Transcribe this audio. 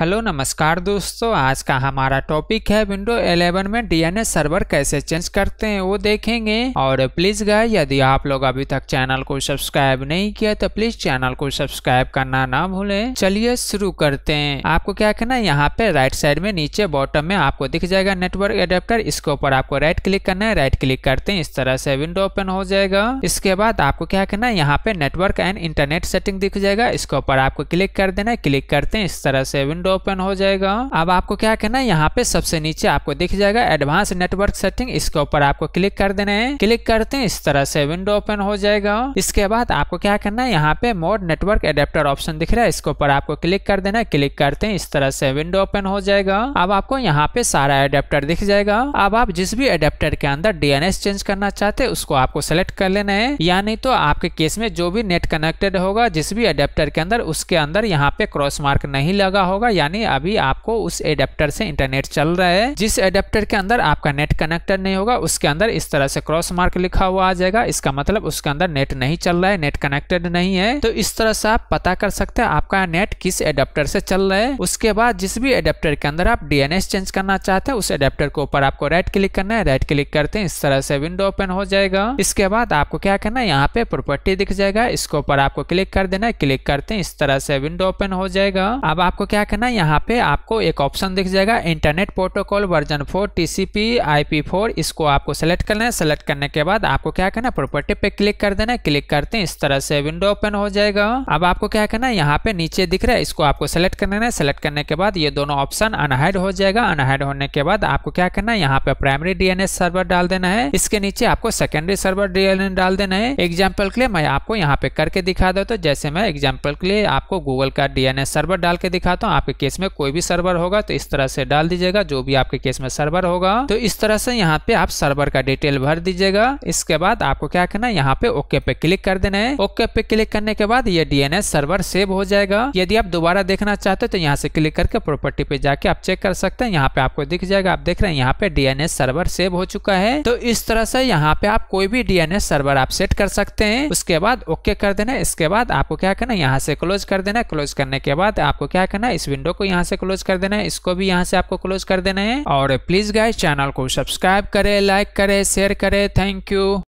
hello नमस्कार दोस्तों आज का हमारा टॉपिक है विंडो 11 में डीएनएस सर्वर कैसे चेंज करते हैं वो देखेंगे और प्लीज गाय यदि आप लोग अभी तक चैनल को सब्सक्राइब नहीं किया तो प्लीज चैनल को सब्सक्राइब करना ना भूलें चलिए शुरू करते हैं आपको क्या करना है यहाँ पे राइट साइड में नीचे बॉटम में आपको दिख जाएगा नेटवर्क एडेप्टर इसके ऊपर आपको राइट क्लिक करना है राइट क्लिक करते हैं इस तरह से विंडो ओपन हो जाएगा इसके बाद आपको क्या करना है यहाँ पे नेटवर्क एंड इंटरनेट सेटिंग दिख जाएगा इसके ऊपर आपको क्लिक कर देना है क्लिक करते हैं इस तरह से विंडो विंडो ओपन हो जाएगा अब आपको क्या करना है यहाँ पे सबसे नीचे आपको दिख जाएगा एडवांस नेटवर्क सेटिंग इसके ऊपर आपको क्लिक कर देना है क्लिक करते हैं इस तरह से विंडो ओपन हो जाएगा इसके बाद आपको क्या करना है यहाँ पे मोड नेटवर्क एडेप्टर ऑप्शन दिख रहा है इसके ऊपर आपको क्लिक कर देना है क्लिक करते हैं इस तरह से विंडो ओपन हो जाएगा अब आपको यहाँ पे सारा एडेप्टर दिख जाएगा अब आप जिस भी एडेप्टर के अंदर डीएनएस चेंज करना चाहते हैं उसको आपको सेलेक्ट कर लेना है या नहीं तो आपके केस में जो भी नेट कनेक्टेड होगा जिस भी एडेप्टर के अंदर उसके अंदर यहाँ पे क्रॉस मार्क नहीं लगा होगा यानी अभी आपको उस एडेप्टर से इंटरनेट चल रहा है जिस एडेप्टर के अंदर आपका नेट कनेक्टेड नहीं होगा उसके अंदर इस तरह से क्रॉस मार्क लिखा हुआ आ जाएगा इसका मतलब उसके अंदर नेट नहीं चल रहा है नेट कनेक्टेड नहीं है तो इस तरह से आप पता कर सकते हैं आपका नेट किस एडेप्टर से चल रहा है उसके बाद जिस भी एडेप्टर के अंदर आप डीएनएस चेंज करना चाहते हैं उस एडेप्टर के ऊपर आपको राइट क्लिक करना है राइट क्लिक करते हैं इस तरह से विंडो ओपन हो जाएगा इसके बाद आपको क्या करना है यहाँ पे प्रॉपर्टी दिख जाएगा इसके ऊपर आपको क्लिक कर देना है क्लिक करते हैं इस तरह से विंडो ओपन हो जाएगा अब आपको क्या करना करना यहाँ पे आपको एक ऑप्शन दिख जाएगा internet protocol version four TCP four इसको आपको सेलेक्ट करना है सेलेक्ट करने के बाद आपको क्या करना है प्रॉपर्टी पे क्लिक कर देना है क्लिक करते हैं इस तरह से विंडो ओपन हो जाएगा अब आपको क्या करना है यहाँ पे नीचे दिख रहा है इसको आपको सेलेक्ट करना है सेलेक्ट करने के बाद ये दोनों ऑप्शन अनहाइड हो जाएगा अनहाइड होने के बाद आपको क्या करना है यहाँ पे प्राइमरी डीएनएस सर्वर डाल देना है इसके नीचे आपको सेकेंडरी सर्वर डीएनएस डाल देना है एग्जाम्पल के लिए मैं आपको यहाँ पे करके दिखा दो हूँ जैसे मैं एग्जाम्पल के लिए आपको गूगल का डीएनएस सर्वर डाल के दिखाता हूँ आपके केस में कोई भी सर्वर होगा तो इस तरह से डाल दीजिएगा जो भी आपके केस में सर्वर होगा तो इस तरह से यहाँ पे आप सर्वर का डिटेल भर दीजिएगा इसके बाद आपको क्या करना है यहाँ पे ओके पे क्लिक कर देना है ओके पे क्लिक करने के बाद ये डीएनएस सर्वर सेव हो जाएगा यदि आप दोबारा देखना चाहते हो तो यहाँ से क्लिक करके प्रॉपर्टी पे जाके आप चेक कर सकते हैं यहाँ पे आपको दिख जाएगा आप देख रहे हैं यहाँ पे डीएनएस सर्वर सेव हो चुका है तो इस तरह से यहाँ पे आप कोई भी डीएनएस सर्वर आप सेट कर सकते हैं उसके बाद ओके कर देना इसके बाद आपको क्या करना है यहाँ से क्लोज कर देना क्लोज करने के बाद आपको क्या करना है इस विंडो को यहाँ से क्लोज कर देना है इसको भी यहाँ से आपको क्लोज कर देना है और प्लीज गाइज चैनल को सब्सक्राइब करे लाइक करे शेयर करे थैंक यू